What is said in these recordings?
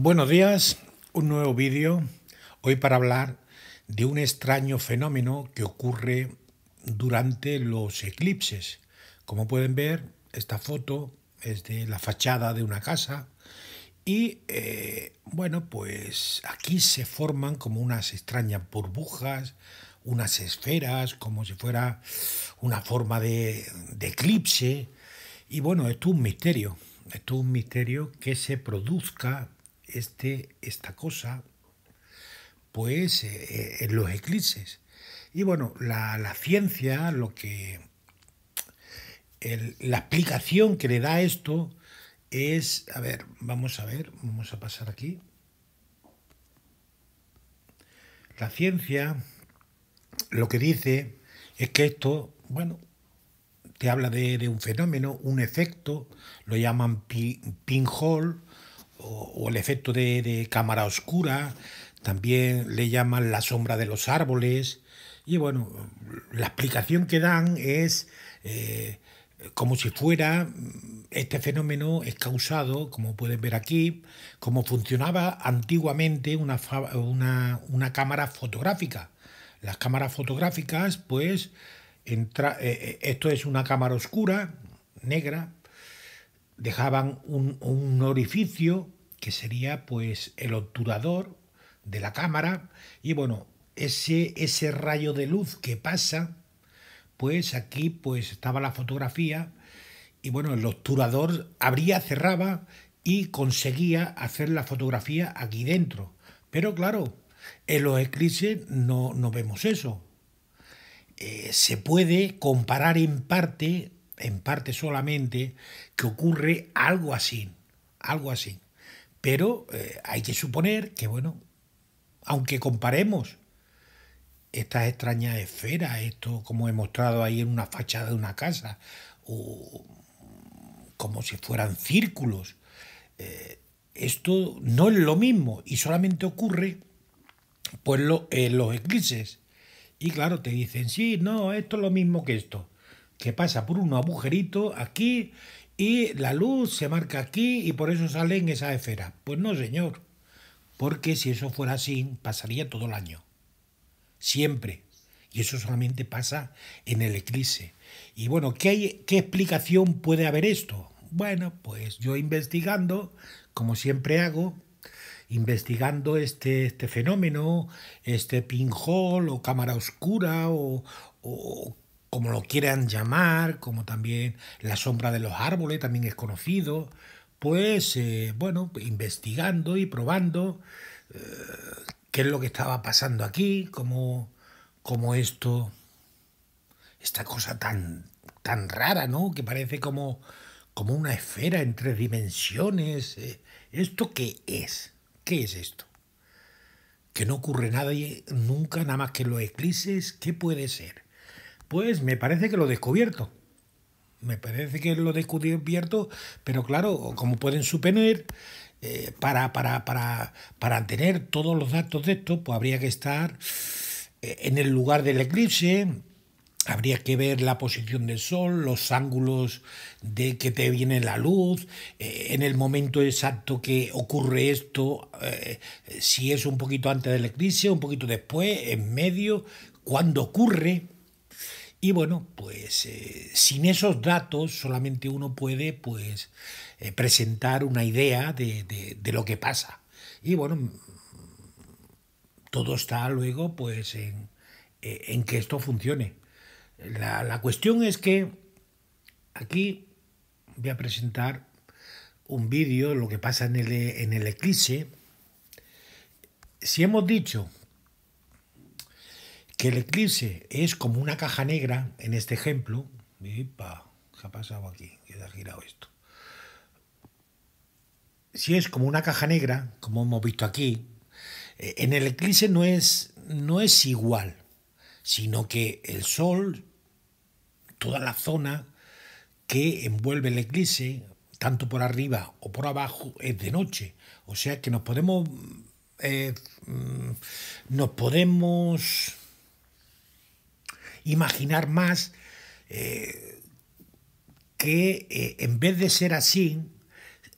Buenos días, un nuevo vídeo. Hoy para hablar de un extraño fenómeno que ocurre durante los eclipses. Como pueden ver, esta foto es de la fachada de una casa y eh, bueno, pues aquí se forman como unas extrañas burbujas, unas esferas, como si fuera una forma de, de eclipse. Y bueno, esto es un misterio, esto es un misterio que se produzca este, esta cosa pues eh, eh, en los eclipses. Y bueno, la, ciencia, lo que la explicación que le da esto es, a ver, vamos a ver, vamos a pasar aquí. La ciencia lo que dice es que esto, bueno, te habla de, de un fenómeno, un efecto, lo llaman pinhole, o, el efecto de, cámara oscura, también le llaman la sombra de los árboles. Y bueno, la explicación que dan es eh, como si fuera este fenómeno es causado, como pueden ver aquí, como funcionaba antiguamente una, una, cámara fotográfica. Las cámaras fotográficas, pues, entra, eh, eh, esto es una cámara oscura, negra, dejaban un, un orificio que sería pues el obturador de la cámara y bueno, ese, ese rayo de luz que pasa, pues aquí pues estaba la fotografía y bueno, el obturador abría, cerraba y conseguía hacer la fotografía aquí dentro. Pero claro, en los eclipses no, no vemos eso. Eh, se puede comparar en parte, en parte solamente, que ocurre algo así, algo así. Pero eh, hay que suponer que, bueno, aunque comparemos estas extrañas esferas, esto como he mostrado ahí en una fachada de una casa, o como si fueran círculos, eh, esto no es lo mismo y solamente ocurre pues en los eclipses. Y claro, te dicen, sí, no, esto es lo mismo que esto, que pasa por un agujerito aquí y la luz se marca aquí y por eso sale en esa esfera. Pues no, señor, porque si eso fuera así, pasaría todo el año, siempre. Y eso solamente pasa en el eclipse. Y bueno, ¿qué, ¿qué explicación puede haber esto? Bueno, pues yo investigando, como siempre hago, investigando este, este fenómeno, este pinhole o cámara oscura o, o como lo quieran llamar, como también la sombra de los árboles, también es conocido, pues eh, bueno, investigando y probando eh, qué es lo que estaba pasando aquí, como esto, esta cosa tan, tan rara, ¿no? Que parece como, como una esfera en tres dimensiones. Eh, ¿Esto qué es? ¿Qué es esto? Que no ocurre nada y nunca, nada más que los eclipses, ¿qué puede ser? Pues me parece que lo he descubierto. Me parece que lo he descubierto, pero claro, como pueden suponer, eh, para, para, para, para tener todos los datos de esto, pues habría que estar eh, en el lugar del eclipse, habría que ver la posición del sol, los ángulos de que te viene la luz, eh, en el momento exacto que ocurre esto, si es un poquito antes del eclipse, un poquito después, en medio, cuando ocurre. Y bueno, pues eh, sin esos datos solamente uno puede pues, eh, presentar una idea de, lo que pasa. Y bueno, mm, todo está luego pues, en, eh, que esto funcione. La, cuestión es que aquí voy a presentar un vídeo, lo que pasa en el, en el eclipse. Si hemos dicho que el eclipse es como una caja negra, en este ejemplo, ¿qué ha pasado aquí? ¿Qué girado esto? Si es como una caja negra, como hemos visto aquí, eh, en el eclipse no es, no es igual, sino que el Sol, toda la zona que envuelve el eclipse, tanto por arriba o por abajo, es de noche. O sea que nos podemos... Eh, mm, nos podemos imaginar más eh, que eh, en vez de ser así,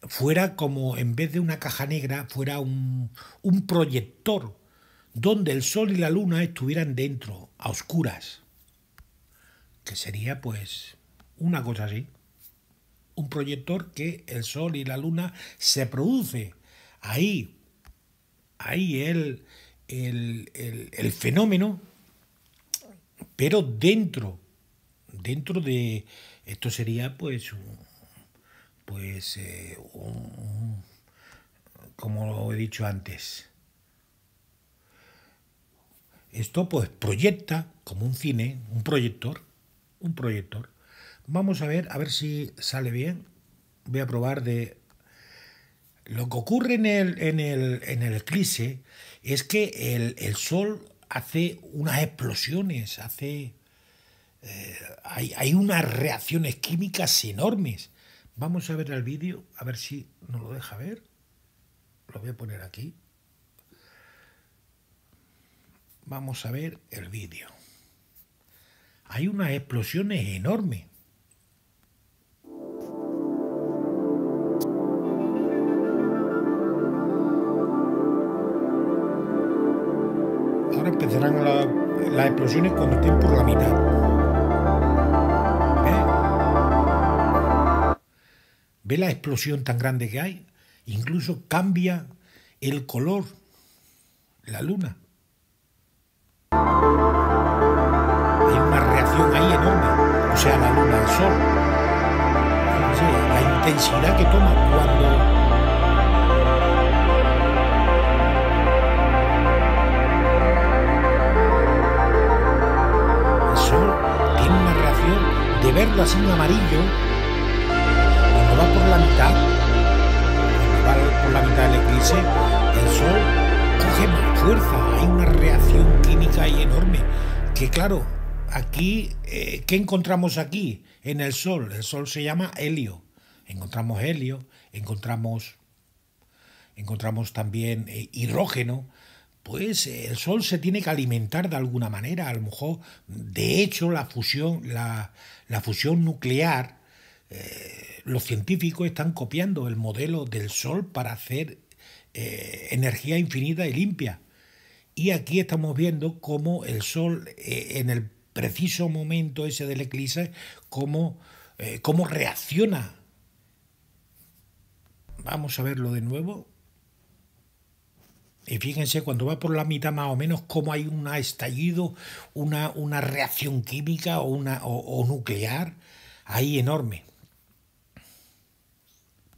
fuera como en vez de una caja negra, fuera un, proyector donde el sol y la luna estuvieran dentro, a oscuras, que sería pues una cosa así, un proyector que el sol y la luna se produce ahí, ahí el, el fenómeno pero dentro, dentro de esto sería pues pues eh, como lo he dicho antes. Esto pues proyecta como un cine, un proyector, un proyector. Vamos a ver, a ver si sale bien. Voy a probar de... Lo que ocurre en el, en el, en el eclipse es que el, el sol hace unas explosiones, hace... Eh, hay, hay, unas reacciones químicas enormes. Vamos a ver el vídeo, a ver si nos lo deja ver. Lo voy a poner aquí. Vamos a ver el vídeo. Hay unas explosiones enormes. empezarán las explosiones cuando estén por la mitad. ¿Eh? ¿Ve la explosión tan grande que hay? Incluso cambia el color, la luna. Hay una reacción ahí enorme, o sea, la luna al sol. la intensidad que toma cuando verlo así amarillo, cuando va por la mitad, cuando va por la mitad del eclipse, el sol coge más fuerza, hay una reacción química ahí enorme, que claro, aquí, que eh, ¿qué encontramos aquí? En el sol, el sol se llama helio, encontramos helio, encontramos encontramos también eh, hidrógeno, pues el Sol se tiene que alimentar de alguna manera. A lo mejor, de hecho, la fusión, la, fusión nuclear, eh, los científicos están copiando el modelo del Sol para hacer eh, energía infinita y limpia. Y aquí estamos viendo cómo el Sol, eh, en el preciso momento ese del eclipse, cómo, cómo reacciona. Vamos a verlo de nuevo. Y fíjense cuando va por la mitad más o menos como hay un estallido, una, una reacción química o, una, nuclear ahí enorme.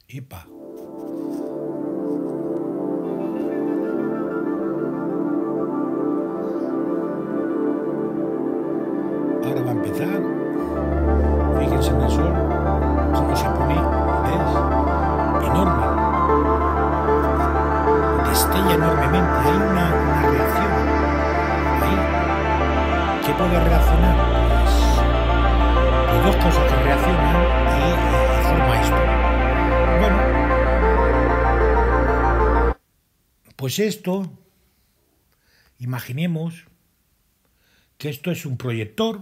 Epa. Ahora va a empezar. Fíjense en eso puede reaccionar? Pues hay dos cosas que reaccionan y eh, esto. Bueno, pues esto, imaginemos que esto es un proyector,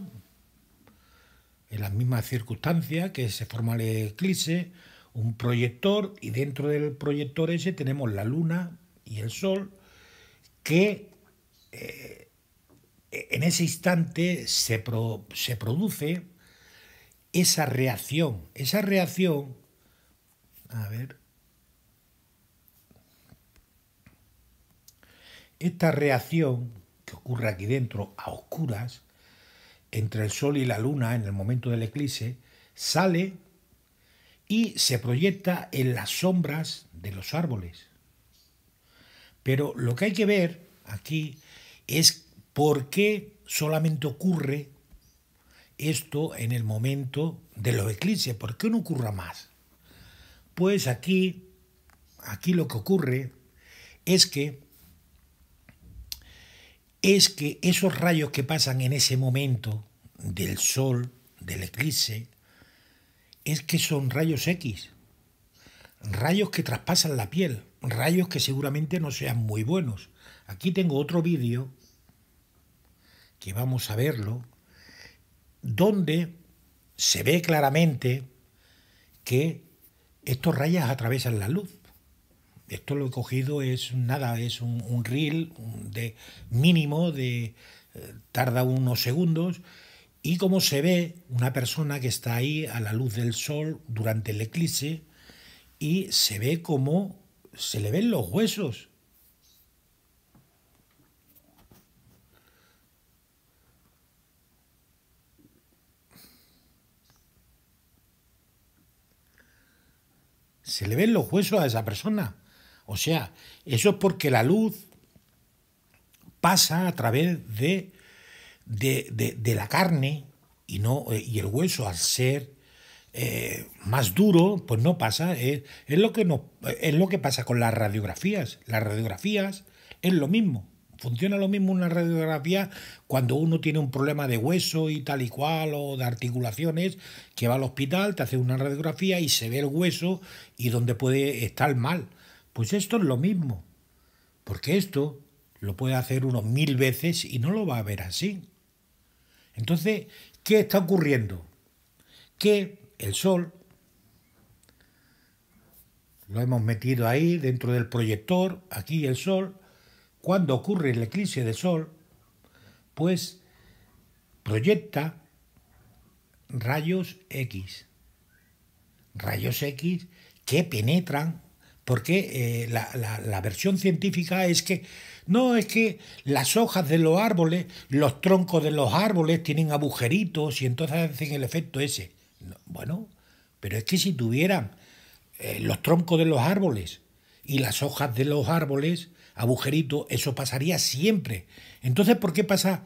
en las mismas circunstancias que se forma el eclipse, un proyector y dentro del proyector ese tenemos la luna y el sol que eh, en ese instante se, produce esa reacción, esa reacción, a ver, esta reacción que ocurre aquí dentro a oscuras, entre el Sol y la Luna en el momento del eclipse, sale y se proyecta en las sombras de los árboles. Pero lo que hay que ver aquí es ¿Por qué solamente ocurre esto en el momento de los eclipses? ¿Por qué no ocurra más? Pues aquí, aquí lo que ocurre es que es que esos rayos que pasan en ese momento del sol, del eclipse, es que son rayos X, rayos que traspasan la piel, rayos que seguramente no sean muy buenos. Aquí tengo otro vídeo que vamos a verlo, donde se ve claramente que estos rayas atraviesan la luz. Esto lo he cogido es nada, es un, reel de mínimo de eh, tarda unos segundos y como se ve una persona que está ahí a la luz del sol durante el eclipse y se ve como se le ven los huesos se le ven los huesos a esa persona. O sea, eso es porque la luz pasa a través de, de, de, la carne y, no, eh, y el hueso al ser eh, más duro, pues no pasa. Es, lo que no, es lo que pasa con las radiografías. Las radiografías es lo mismo. Funciona lo mismo una radiografía cuando uno tiene un problema de hueso y tal y cual o de articulaciones, que va al hospital, te hace una radiografía y se ve el hueso y donde puede estar mal. Pues esto es lo mismo, porque esto lo puede hacer unos mil veces y no lo va a ver así. Entonces, ¿qué está ocurriendo? Que el sol lo hemos metido ahí dentro del proyector, aquí el sol, cuando ocurre el eclipse de sol, pues proyecta rayos X. Rayos X que penetran, porque eh, la, versión científica es que no, es que las hojas de los árboles, los troncos de los árboles tienen agujeritos y entonces hacen el efecto ese. bueno, pero es que si tuvieran eh, los troncos de los árboles y las hojas de los árboles, agujerito, eso pasaría siempre. Entonces, ¿por qué pasa,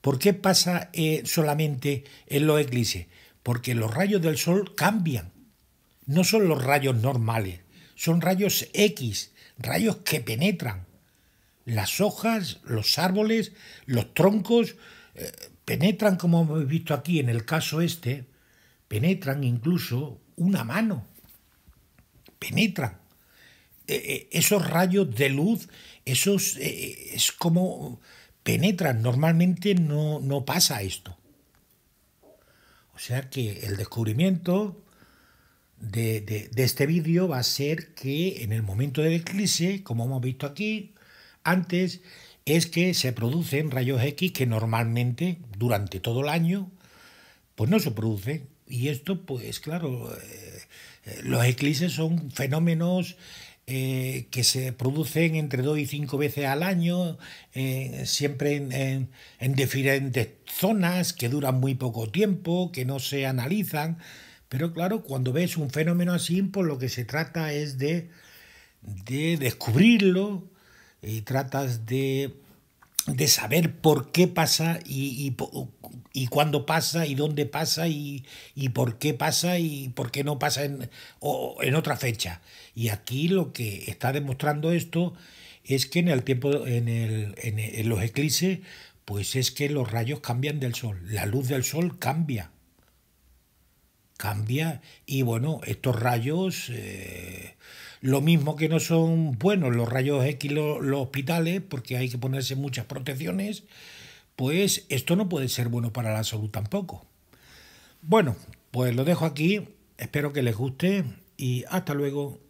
por qué pasa eh, solamente en los eclipses? Porque los rayos del sol cambian. No son los rayos normales, son rayos X, rayos que penetran. Las hojas, los árboles, los troncos, eh, penetran, como hemos visto aquí en el caso este, penetran incluso una mano. Penetran. Eh, eh, esos rayos de luz, esos eh, es como penetran. Normalmente no, no pasa esto. O sea que el descubrimiento de, este vídeo va a ser que en el momento del eclipse, como hemos visto aquí antes, es que se producen rayos X que normalmente durante todo el año pues no se producen. Y esto, pues claro, los eclipses son fenómenos eh, que se producen entre dos y cinco veces al año, eh, siempre en, diferentes zonas, que duran muy poco tiempo, que no se analizan. Pero claro, cuando ves un fenómeno así, pues lo que se trata es de, de descubrirlo y tratas de de saber por qué pasa y, cuándo pasa y dónde pasa y, por qué pasa y por qué no pasa en, otra fecha. Y aquí lo que está demostrando esto es que en el tiempo, en, el, en los eclipses, pues es que los rayos cambian del sol, la luz del sol cambia cambia y bueno, estos rayos, eh, lo mismo que no son buenos los rayos X los hospitales, porque hay que ponerse muchas protecciones, pues esto no puede ser bueno para la salud tampoco. Bueno, pues lo dejo aquí, espero que les guste y hasta luego.